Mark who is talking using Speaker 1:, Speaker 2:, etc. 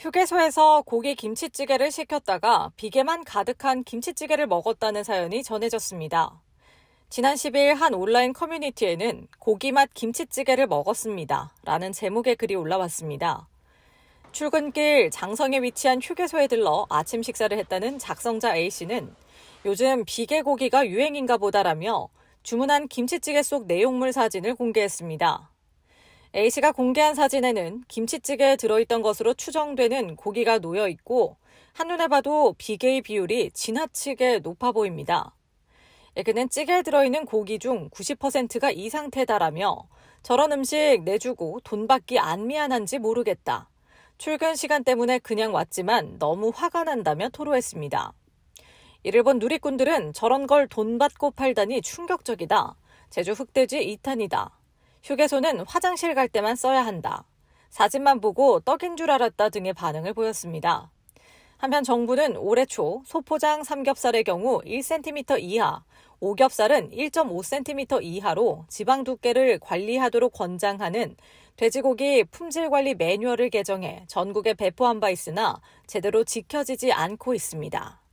Speaker 1: 휴게소에서 고기 김치찌개를 시켰다가 비계만 가득한 김치찌개를 먹었다는 사연이 전해졌습니다. 지난 10일 한 온라인 커뮤니티에는 고기맛 김치찌개를 먹었습니다. 라는 제목의 글이 올라왔습니다. 출근길 장성에 위치한 휴게소에 들러 아침 식사를 했다는 작성자 A씨는 요즘 비계 고기가 유행인가 보다라며 주문한 김치찌개 속 내용물 사진을 공개했습니다. A씨가 공개한 사진에는 김치찌개에 들어있던 것으로 추정되는 고기가 놓여 있고 한눈에 봐도 비계의 비율이 지나치게 높아 보입니다. 그는 찌개에 들어있는 고기 중 90%가 이 상태다라며 저런 음식 내주고 돈 받기 안 미안한지 모르겠다. 출근 시간 때문에 그냥 왔지만 너무 화가 난다며 토로했습니다. 이를 본 누리꾼들은 저런 걸 돈 받고 팔다니 충격적이다. 제주 흑돼지 2탄이다. 휴게소는 화장실 갈 때만 써야 한다. 사진만 보고 떡인 줄 알았다 등의 반응을 보였습니다. 한편 정부는 올해 초 소포장 삼겹살의 경우 1cm 이하, 오겹살은 1.5cm 이하로 지방 두께를 관리하도록 권장하는 돼지고기 품질 관리 매뉴얼을 개정해 전국에 배포한 바 있으나 제대로 지켜지지 않고 있습니다.